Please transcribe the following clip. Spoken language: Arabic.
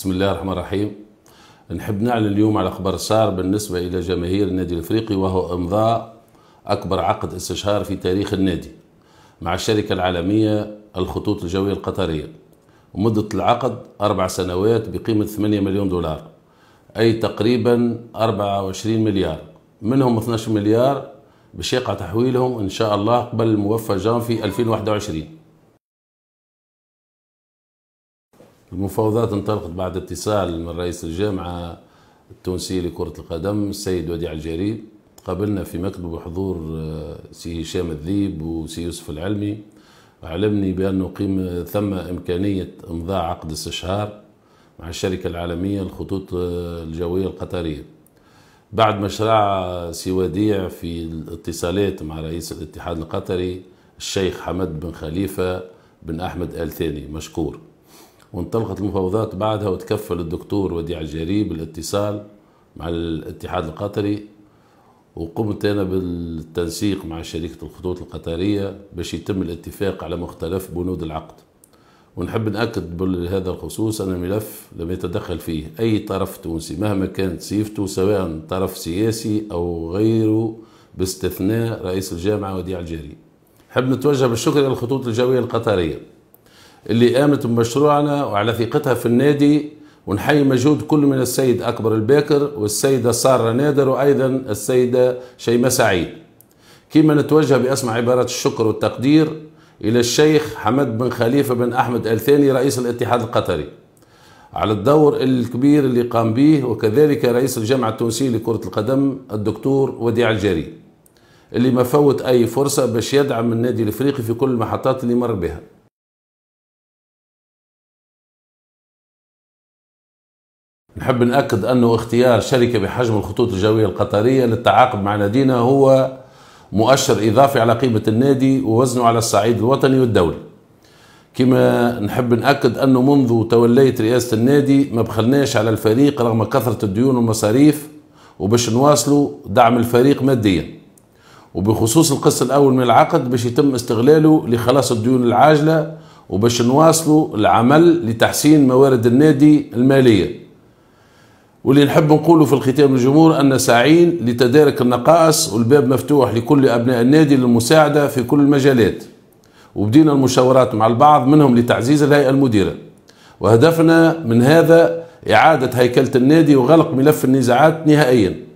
بسم الله الرحمن الرحيم نحب نعلن اليوم على خبر صار بالنسبة إلى جماهير النادي الإفريقي وهو إمضاء أكبر عقد استشهار في تاريخ النادي مع الشركة العالمية الخطوط الجوية القطرية ومدة العقد أربع سنوات بقيمة 8 مليون دولار أي تقريبا 24 مليار منهم 12 مليار باش يقع تحويلهم إن شاء الله قبل الموفى جانفي 2021 المفاوضات انطلقت بعد اتصال من رئيس الجامعة التونسية لكرة القدم السيد وديع الجريد قابلنا في مكتبه بحضور آه، سي هشام الذيب وسي يوسف العلمي علمني بأنه قيم ثم إمكانية إمضاء عقد استشهار مع الشركة العالمية للخطوط آه، الجوية القطرية بعد مشروع سي وديع في الاتصالات مع رئيس الاتحاد القطري الشيخ حمد بن خليفة بن أحمد آل ثاني مشكور وانطلقت المفاوضات بعدها وتكفل الدكتور وديع الجري بالاتصال مع الاتحاد القطري وقمت انا بالتنسيق مع شركه الخطوط القطريه باش يتم الاتفاق على مختلف بنود العقد ونحب ناكد بهذا الخصوص ان الملف لم يتدخل فيه اي طرف تونسي مهما كانت سيفته سواء طرف سياسي او غيره باستثناء رئيس الجامعه وديع الجري. حب نتوجه بالشكر للخطوط الجويه القطريه اللي قامت بمشروعنا وعلى ثقتها في النادي ونحيي مجهود كل من السيد أكبر الباكر والسيدة سارة نادر وأيضا السيدة شيماء سعيد كما نتوجه بأسمع عبارات الشكر والتقدير إلى الشيخ حمد بن خليفة بن أحمد الثاني رئيس الاتحاد القطري على الدور الكبير اللي قام به وكذلك رئيس الجامعة التونسية لكرة القدم الدكتور وديع الجري اللي ما فوت أي فرصة باش يدعم النادي الإفريقي في كل المحطات اللي مر بها نحب نأكد أنه اختيار شركة بحجم الخطوط الجوية القطرية للتعاقد مع نادينا هو مؤشر إضافي على قيمة النادي ووزنه على الصعيد الوطني والدولي كما نحب نأكد أنه منذ توليت رئاسة النادي ما بخلناش على الفريق رغم كثرة الديون والمصاريف وباش نواصلوا دعم الفريق ماديا وبخصوص القسط الأول من العقد باش يتم استغلاله لخلاص الديون العاجلة وباش نواصلوا العمل لتحسين موارد النادي الماليه واللي نحب نقوله في الختام للجمهور أن ساعين لتدارك النقائص والباب مفتوح لكل أبناء النادي للمساعدة في كل المجالات وبدينا المشاورات مع البعض منهم لتعزيز الهيئة المديرة وهدفنا من هذا إعادة هيكلة النادي وغلق ملف النزاعات نهائياً